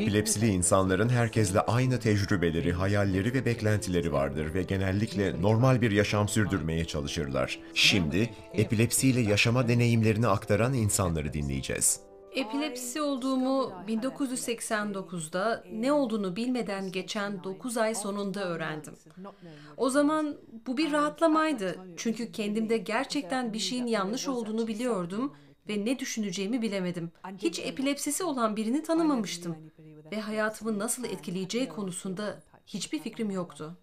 Epilepsili insanların herkesle aynı tecrübeleri, hayalleri ve beklentileri vardır ve genellikle normal bir yaşam sürdürmeye çalışırlar. Şimdi epilepsiyle yaşama deneyimlerini aktaran insanları dinleyeceğiz. Epilepsi olduğumu 1989'da ne olduğunu bilmeden geçen 9 ay sonunda öğrendim. O zaman bu bir rahatlamaydı. Çünkü kendimde gerçekten bir şeyin yanlış olduğunu biliyordum ve ne düşüneceğimi bilemedim. Hiç epilepsisi olan birini tanımamıştım ve hayatımı nasıl etkileyeceği konusunda hiçbir fikrim yoktu.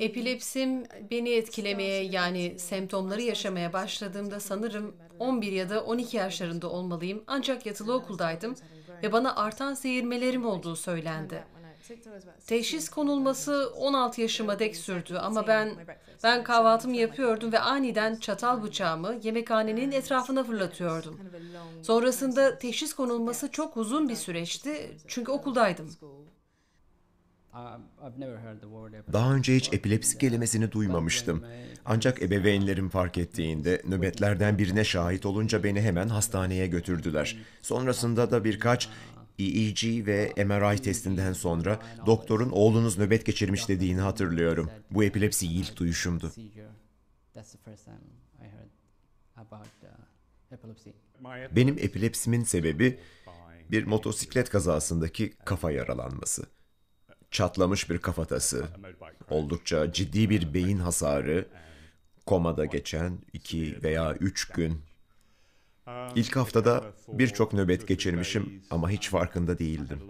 Epilepsim beni etkilemeye yani semptomları yaşamaya başladığımda sanırım 11 ya da 12 yaşlarında olmalıyım ancak yatılı okuldaydım ve bana artan seyirmelerim olduğu söylendi. Teşhis konulması 16 yaşıma dek sürdü ama ben ben kahvaltımı yapıyordum ve aniden çatal bıçağımı yemekhanenin etrafına fırlatıyordum. Sonrasında teşhis konulması çok uzun bir süreçti çünkü okuldaydım. Daha önce hiç epilepsi kelimesini duymamıştım. Ancak ebeveynlerim fark ettiğinde nöbetlerden birine şahit olunca beni hemen hastaneye götürdüler. Sonrasında da birkaç EEG ve MRI testinden sonra doktorun oğlunuz nöbet geçirmiş dediğini hatırlıyorum. Bu epilepsi ilk duyuşumdu. Benim epilepsimin sebebi bir motosiklet kazasındaki kafa yaralanması. Çatlamış bir kafatası, oldukça ciddi bir beyin hasarı, komada geçen iki veya üç gün Ah, İlk haftada birçok nöbet geçirmişim ama hiç farkında değildim.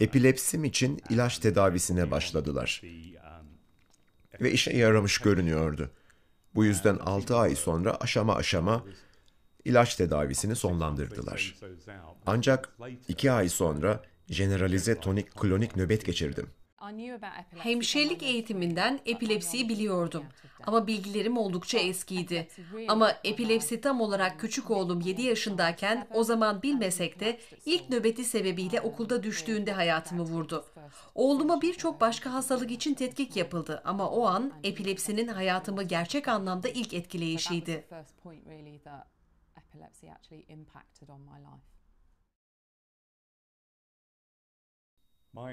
Epilepsim için ilaç tedavisine başladılar. Um, Ve işe yaramış görünüyordu. Bu yüzden 6 ay sonra aşama aşama ilaç tedavisini sonlandırdılar. Ancak 2 ay sonra jeneralize tonik klonik nöbet geçirdim. Hemşirelik eğitiminden epilepsiyi biliyordum ama bilgilerim oldukça eskiydi. Ama epilepsi tam olarak küçük oğlum 7 yaşındayken o zaman bilmesek de ilk nöbeti sebebiyle okulda düştüğünde hayatımı vurdu. Oğluma birçok başka hastalık için tetkik yapıldı ama o an epilepsinin hayatımı gerçek anlamda ilk etkileyişiydi. Uh,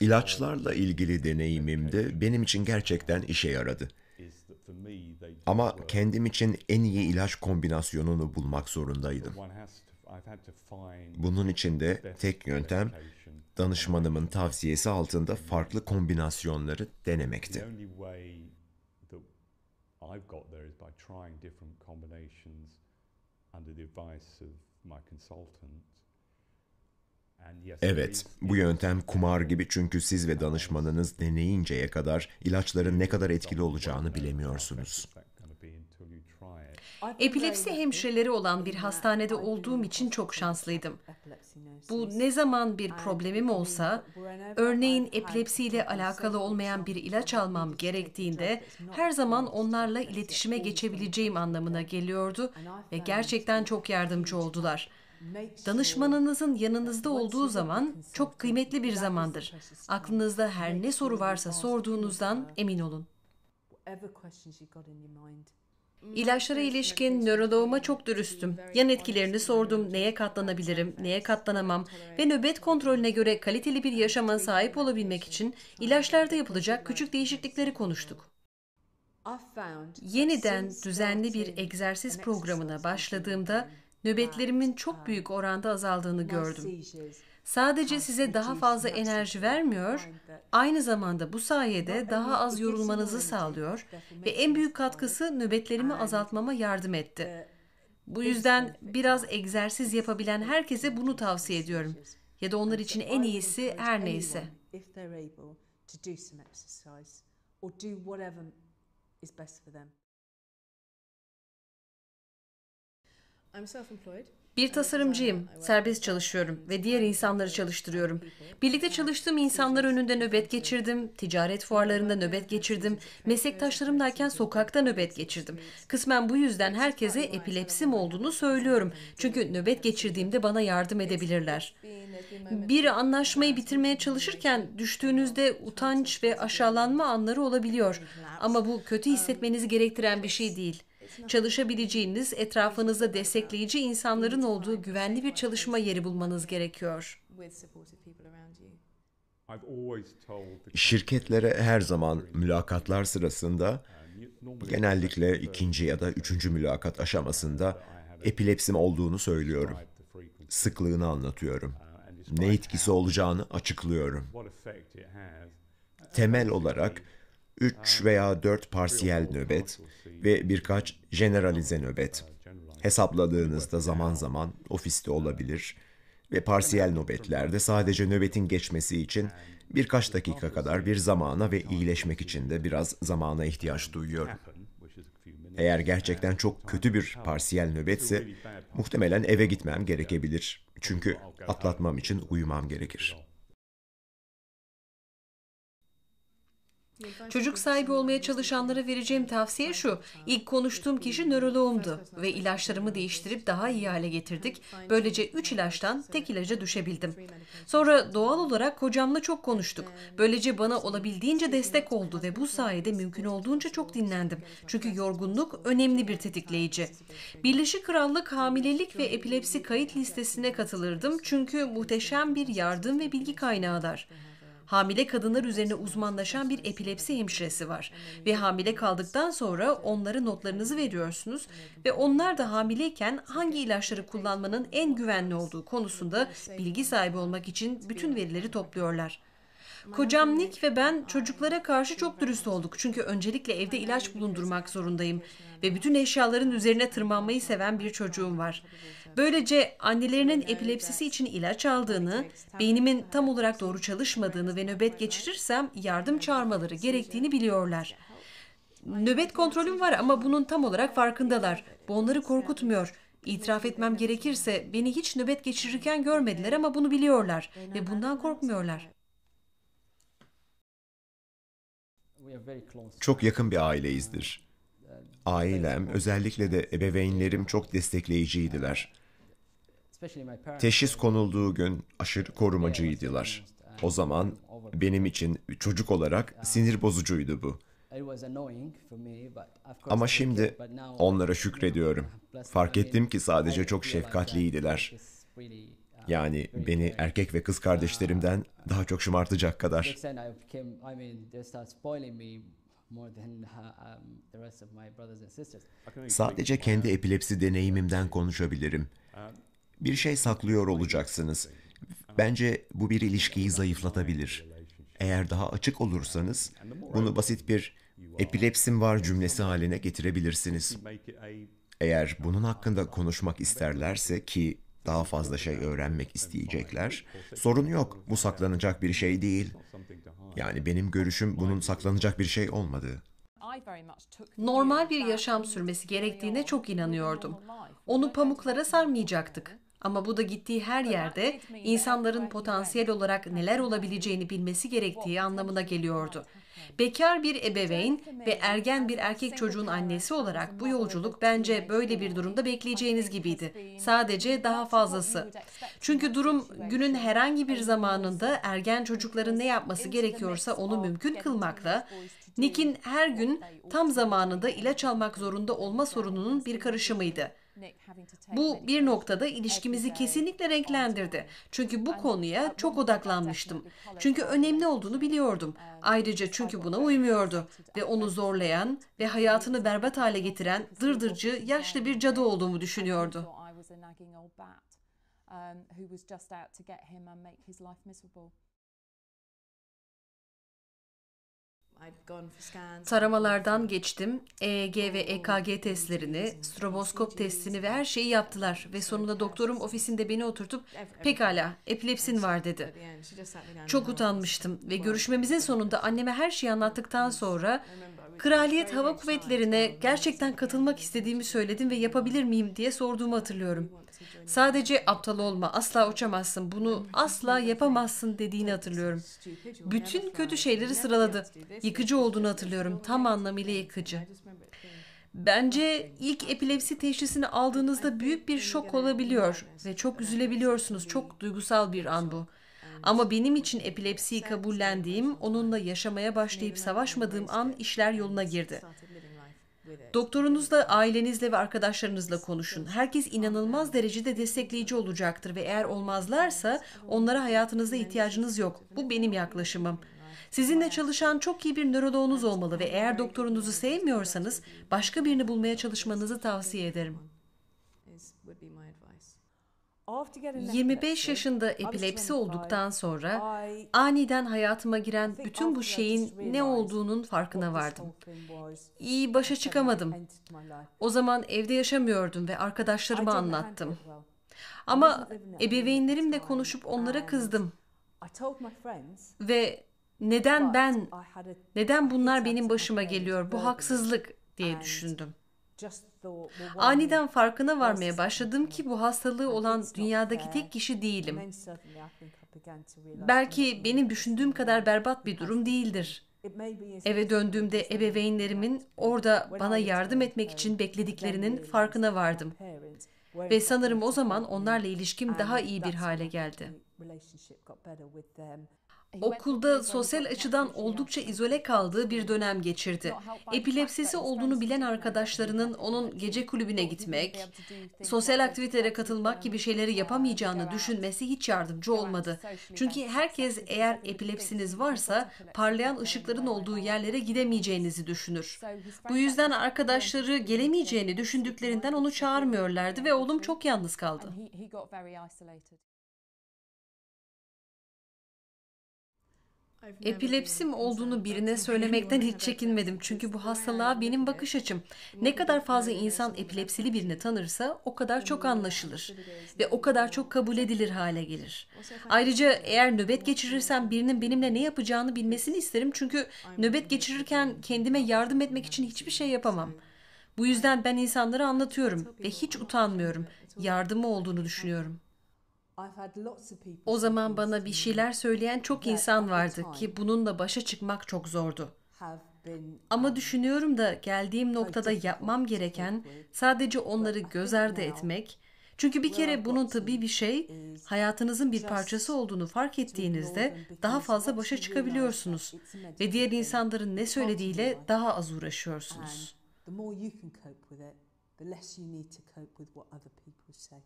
İlaçlarla ilgili deneyimimde benim için gerçekten işe yaradı. Ama kendim için en iyi ilaç kombinasyonunu bulmak zorundaydım. Bunun için de tek yöntem danışmanımın tavsiyesi altında farklı kombinasyonları denemekti. Evet, bu yöntem kumar gibi çünkü siz ve danışmanınız deneyinceye kadar ilaçların ne kadar etkili olacağını bilemiyorsunuz. Epilepsi hemşireleri olan bir hastanede olduğum için çok şanslıydım. Bu ne zaman bir problemim olsa, örneğin epilepsiyle alakalı olmayan bir ilaç almam gerektiğinde her zaman onlarla iletişime geçebileceğim anlamına geliyordu ve gerçekten çok yardımcı oldular.'' Danışmanınızın yanınızda olduğu zaman çok kıymetli bir zamandır. Aklınızda her ne soru varsa sorduğunuzdan emin olun. İlaçlara ilişkin nöroloğuma çok dürüstüm. Yan etkilerini sordum, neye katlanabilirim, neye katlanamam ve nöbet kontrolüne göre kaliteli bir yaşama sahip olabilmek için ilaçlarda yapılacak küçük değişiklikleri konuştuk. Yeniden düzenli bir egzersiz programına başladığımda nöbetlerimin çok büyük oranda azaldığını gördüm. Sadece size daha fazla enerji vermiyor, aynı zamanda bu sayede daha az yorulmanızı sağlıyor ve en büyük katkısı nöbetlerimi azaltmama yardım etti. Bu yüzden biraz egzersiz yapabilen herkese bunu tavsiye ediyorum. Ya da onlar için en iyisi her neyse. or do whatever is best for them. Bir tasarımcıyım, serbest çalışıyorum ve diğer insanları çalıştırıyorum. Birlikte çalıştığım insanlar önünde nöbet geçirdim, ticaret fuarlarında nöbet geçirdim, meslektaşlarımdayken sokakta nöbet geçirdim. Kısmen bu yüzden herkese epilepsim olduğunu söylüyorum. Çünkü nöbet geçirdiğimde bana yardım edebilirler. Bir anlaşmayı bitirmeye çalışırken düştüğünüzde utanç ve aşağılanma anları olabiliyor. Ama bu kötü hissetmenizi gerektiren bir şey değil çalışabileceğiniz, etrafınızda destekleyici insanların olduğu güvenli bir çalışma yeri bulmanız gerekiyor. Şirketlere her zaman mülakatlar sırasında genellikle ikinci ya da üçüncü mülakat aşamasında epilepsim olduğunu söylüyorum. Sıklığını anlatıyorum. Ne etkisi olacağını açıklıyorum. Temel olarak 3 veya 4 şey parsiyel nöbet ve birkaç generalize nöbet. Hesapladığınızda zaman zaman ofiste olabilir ve parsiyel nöbetlerde sadece nöbetin geçmesi için birkaç dakika kadar bir zamana ve iyileşmek şey için de biraz zamana ihtiyaç duyuyorum. Eğer gerçekten çok kötü bir parsiyel nöbetse muhtemelen eve gitmem gerekebilir. Çünkü atlatmam için uyumam gerekir. Çocuk sahibi olmaya çalışanlara vereceğim tavsiye şu. İlk konuştuğum kişi nöroloğumdu ve ilaçlarımı değiştirip daha iyi hale getirdik. Böylece 3 ilaçtan tek ilaca düşebildim. Sonra doğal olarak kocamla çok konuştuk. Böylece bana olabildiğince destek oldu ve bu sayede mümkün olduğunca çok dinlendim. Çünkü yorgunluk önemli bir tetikleyici. Birleşik Krallık hamilelik ve epilepsi kayıt listesine katılırdım çünkü muhteşem bir yardım ve bilgi kaynağıdır hamile kadınlar üzerine uzmanlaşan bir epilepsi hemşiresi var. Ve hamile kaldıktan sonra onlara notlarınızı veriyorsunuz ve onlar da hamileyken hangi ilaçları kullanmanın en güvenli olduğu konusunda bilgi sahibi olmak için bütün verileri topluyorlar. Kocam Nick ve ben çocuklara karşı çok dürüst olduk. Çünkü öncelikle evde ilaç bulundurmak zorundayım. Ve bütün eşyaların üzerine tırmanmayı seven bir çocuğum var. Böylece annelerinin epilepsisi için ilaç aldığını, beynimin tam olarak doğru çalışmadığını ve nöbet geçirirsem yardım çağırmaları gerektiğini biliyorlar. Nöbet kontrolüm var ama bunun tam olarak farkındalar. Bu onları korkutmuyor. İtiraf etmem gerekirse beni hiç nöbet geçirirken görmediler ama bunu biliyorlar ve bundan korkmuyorlar. Çok yakın bir aileyizdir. Ailem, özellikle de ebeveynlerim çok destekleyiciydiler. Teşhis konulduğu gün aşırı korumacıydılar. O zaman benim için çocuk olarak sinir bozucuydu bu. Ama şimdi onlara şükrediyorum. Fark ettim ki sadece çok şefkatliydiler. Yani beni erkek ve kız kardeşlerimden daha çok şımartacak kadar. Um, Sadece kendi epilepsi deneyimimden konuşabilirim. Bir şey saklıyor olacaksınız. Bence bu bir ilişkiyi zayıflatabilir. Eğer daha açık olursanız bunu basit bir epilepsim var cümlesi haline getirebilirsiniz. Eğer bunun hakkında konuşmak isterlerse ki daha fazla şey öğrenmek isteyecekler. Sorun yok. Bu saklanacak bir şey değil. Yani benim görüşüm bunun saklanacak bir şey olmadığı. Normal bir yaşam sürmesi gerektiğine çok inanıyordum. Onu pamuklara sarmayacaktık. Ama bu da gittiği her yerde insanların potansiyel olarak neler olabileceğini bilmesi gerektiği anlamına geliyordu. Bekar bir ebeveyn ve ergen bir erkek çocuğun annesi olarak bu yolculuk bence böyle bir durumda bekleyeceğiniz gibiydi. Sadece daha fazlası. Çünkü durum şey günün herhangi bir zamanında ergen çocukların ne yapması gerekiyorsa onu mümkün kılmakla, Nick'in her gün tam zamanında ilaç almak zorunda olma sorununun bir karışımıydı. Bu bir noktada ilişkimizi kesinlikle renklendirdi. Çünkü bu konuya çok odaklanmıştım. Çünkü önemli olduğunu biliyordum. Ayrıca çünkü buna uymuyordu ve onu zorlayan ve hayatını berbat hale getiren dırdırcı yaşlı bir cadı olduğumu düşünüyordu. Um, who was just out to get him and make his life miserable. Taramalardan geçtim. EEG ve EKG testlerini, stroboskop testini ve her şeyi yaptılar ve sonunda doktorum ofisinde beni oturtup pekala epilepsin var dedi. Çok utanmıştım ve görüşmemizin sonunda anneme her şeyi anlattıktan sonra Kraliyet Hava Kuvvetleri'ne gerçekten katılmak istediğimi söyledim ve yapabilir miyim diye sorduğumu hatırlıyorum. Sadece aptal olma, asla uçamazsın, bunu asla yapamazsın dediğini hatırlıyorum. Bütün kötü şeyleri sıraladı. Yıkıcı olduğunu hatırlıyorum. Tam anlamıyla yıkıcı. Bence ilk epilepsi teşhisini aldığınızda büyük bir şok olabiliyor ve çok üzülebiliyorsunuz. Çok duygusal bir an bu. Ama benim için epilepsiyi kabullendiğim, onunla yaşamaya başlayıp savaşmadığım an işler yoluna girdi. Doktorunuzla, ailenizle ve arkadaşlarınızla konuşun. Herkes inanılmaz derecede destekleyici olacaktır ve eğer olmazlarsa onlara hayatınızda ihtiyacınız yok. Bu benim yaklaşımım. Sizinle çalışan çok iyi bir nöroloğunuz olmalı ve eğer doktorunuzu sevmiyorsanız başka birini bulmaya çalışmanızı tavsiye ederim. 25 yaşında epilepsi olduktan sonra aniden hayatıma giren bütün bu şeyin ne olduğunun farkına vardım. İyi başa çıkamadım. O zaman evde yaşamıyordum ve arkadaşlarıma anlattım. Ama ebeveynlerimle konuşup onlara kızdım. Ve neden ben, neden bunlar benim başıma geliyor, bu haksızlık diye düşündüm. Aniden farkına varmaya başladım ki bu hastalığı olan dünyadaki tek kişi değilim. Belki benim düşündüğüm kadar berbat bir durum değildir. Eve döndüğümde ebeveynlerimin orada bana yardım etmek için beklediklerinin farkına vardım. Ve sanırım o zaman onlarla ilişkim daha iyi bir hale geldi. Okulda sosyal açıdan oldukça izole kaldığı bir dönem geçirdi. Epilepsisi olduğunu bilen arkadaşlarının onun gece kulübüne gitmek, sosyal aktivitelere katılmak gibi şeyleri yapamayacağını düşünmesi hiç yardımcı olmadı. Çünkü herkes eğer epilepsiniz varsa parlayan ışıkların olduğu yerlere gidemeyeceğinizi düşünür. Bu yüzden arkadaşları gelemeyeceğini düşündüklerinden onu çağırmıyorlardı ve oğlum çok yalnız kaldı. Epilepsim olduğunu birine söylemekten hiç çekinmedim. Çünkü bu hastalığa benim bakış açım. Ne kadar fazla insan epilepsili birini tanırsa o kadar çok anlaşılır ve o kadar çok kabul edilir hale gelir. Ayrıca eğer nöbet geçirirsem birinin benimle ne yapacağını bilmesini isterim. Çünkü nöbet geçirirken kendime yardım etmek için hiçbir şey yapamam. Bu yüzden ben insanlara anlatıyorum ve hiç utanmıyorum. Yardımı olduğunu düşünüyorum.'' O zaman bana bir şeyler söyleyen çok insan vardı ki bununla başa çıkmak çok zordu. Ama um, düşünüyorum da geldiğim noktada yapmam gereken sadece onları göz ardı etmek. Çünkü bir kere bunun tabii bir şey, hayatınızın bir parçası olduğunu fark ettiğinizde daha fazla başa çıkabiliyorsunuz ve diğer insanların ne söylediğiyle daha az uğraşıyorsunuz. The more you can cope with it, the less you need to cope with what other people say.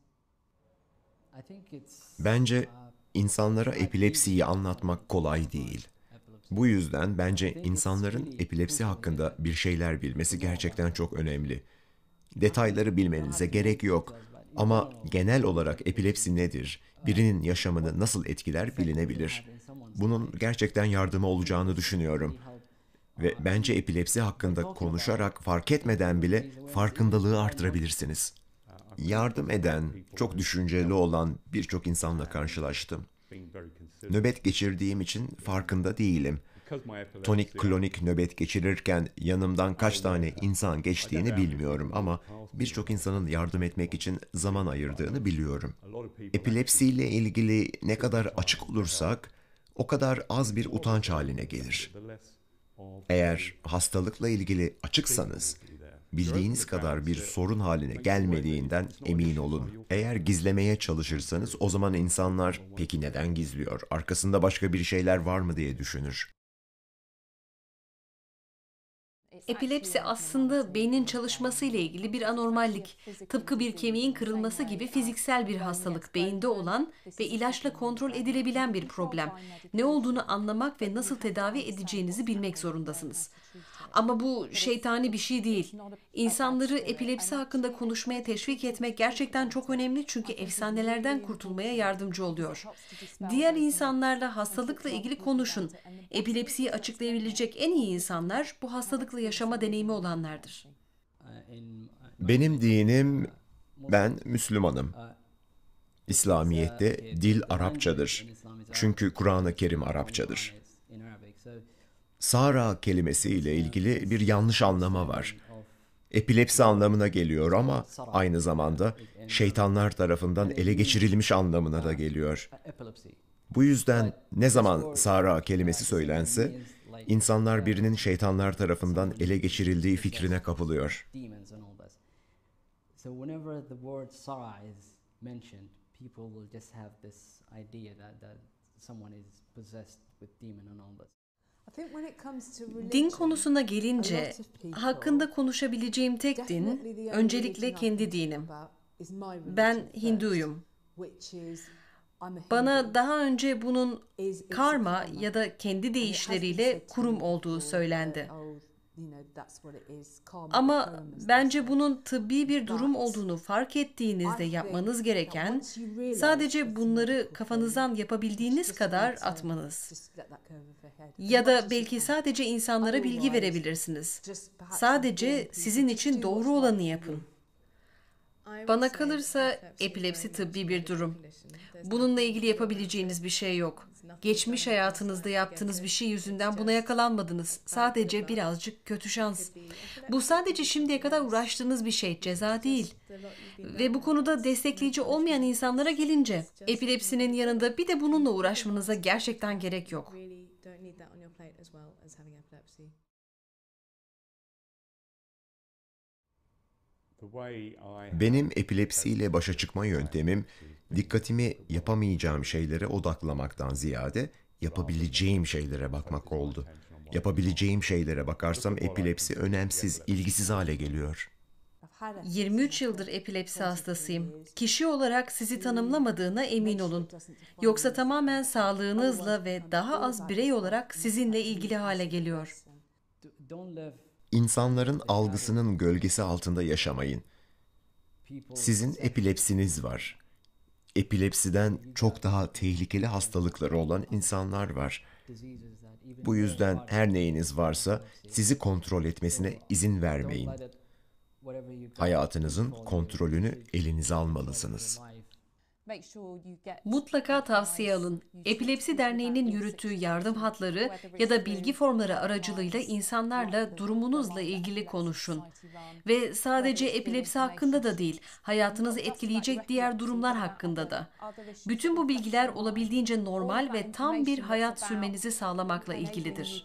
Bence uh, insanlara epilepsiyi anlatmak kolay değil. Bu yüzden bence insanların epilepsi hakkında bir şeyler bilmesi gerçekten çok önemli. Detayları bilmenize gerek yok ama genel olarak epilepsi nedir, uh, birinin yaşamını nasıl etkiler bilinebilir. Bunun gerçekten yardımı olacağını düşünüyorum. Uh, Ve bence epilepsi hakkında konuşarak fark etmeden bile farkındalığı artırabilirsiniz yardım eden, çok düşünceli olan birçok insanla karşılaştım. Nöbet geçirdiğim için farkında değilim. Tonik klonik nöbet geçirirken yanımdan kaç tane insan geçtiğini bilmiyorum ama birçok insanın yardım etmek için zaman ayırdığını biliyorum. Epilepsiyle ilgili ne kadar açık olursak o kadar az bir utanç haline gelir. Eğer hastalıkla ilgili açıksanız bildiğiniz kadar bir sorun haline gelmediğinden emin olun. Eğer gizlemeye çalışırsanız o zaman insanlar peki neden gizliyor? Arkasında başka bir şeyler var mı diye düşünür. Epilepsi aslında beynin çalışması ile ilgili bir anormallik. Tıpkı bir kemiğin kırılması gibi fiziksel bir hastalık beyinde olan ve ilaçla kontrol edilebilen bir problem. Ne olduğunu anlamak ve nasıl tedavi edeceğinizi bilmek zorundasınız. Ama bu şeytani bir şey değil. İnsanları epilepsi hakkında konuşmaya teşvik etmek gerçekten çok önemli çünkü efsanelerden kurtulmaya yardımcı oluyor. Diğer insanlarla hastalıkla ilgili konuşun. Epilepsiyi açıklayabilecek en iyi insanlar bu hastalıkla yaşama deneyimi olanlardır. Benim dinim, ben Müslümanım. İslamiyet'te dil Arapçadır. Çünkü Kur'an-ı Kerim Arapçadır. Sara kelimesiyle ilgili bir yanlış anlama var. Epilepsi anlamına geliyor ama aynı zamanda şeytanlar tarafından ele geçirilmiş anlamına da geliyor. Bu yüzden ne zaman Sara kelimesi söylense insanlar birinin şeytanlar tarafından ele geçirildiği fikrine kapılıyor. Din konusuna gelince hakkında konuşabileceğim tek din öncelikle kendi dinim. Ben Hinduyum. Bana daha önce bunun karma ya da kendi deyişleriyle kurum olduğu söylendi. Ama bence bunun tıbbi bir durum olduğunu fark ettiğinizde yapmanız gereken sadece bunları kafanızdan yapabildiğiniz kadar atmanız. Ya da belki sadece insanlara bilgi verebilirsiniz. Sadece sizin için doğru olanı yapın. Bana kalırsa epilepsi tıbbi bir durum. Bununla ilgili yapabileceğiniz bir şey yok. Geçmiş hayatınızda yaptığınız bir şey yüzünden buna yakalanmadınız. Sadece birazcık kötü şans. Bu sadece şimdiye kadar uğraştığınız bir şey, ceza değil. Ve bu konuda destekleyici olmayan insanlara gelince, epilepsinin yanında bir de bununla uğraşmanıza gerçekten gerek yok. Benim epilepsiyle başa çıkma yöntemim Dikkatimi yapamayacağım şeylere odaklamaktan ziyade yapabileceğim şeylere bakmak oldu. Yapabileceğim şeylere bakarsam epilepsi önemsiz, ilgisiz hale geliyor. 23 yıldır epilepsi hastasıyım. Kişi olarak sizi tanımlamadığına emin olun. Yoksa tamamen sağlığınızla ve daha az birey olarak sizinle ilgili hale geliyor. İnsanların algısının gölgesi altında yaşamayın. Sizin epilepsiniz var epilepsiden çok daha tehlikeli hastalıkları olan insanlar var. Bu yüzden her neyiniz varsa sizi kontrol etmesine izin vermeyin. Hayatınızın kontrolünü elinize almalısınız.'' Mutlaka tavsiye alın. Epilepsi Derneği'nin yürüttüğü yardım hatları ya da bilgi formları aracılığıyla insanlarla durumunuzla ilgili konuşun. Ve sadece epilepsi hakkında da değil, hayatınızı etkileyecek diğer durumlar hakkında da. Bütün bu bilgiler olabildiğince normal ve tam bir hayat sürmenizi sağlamakla ilgilidir.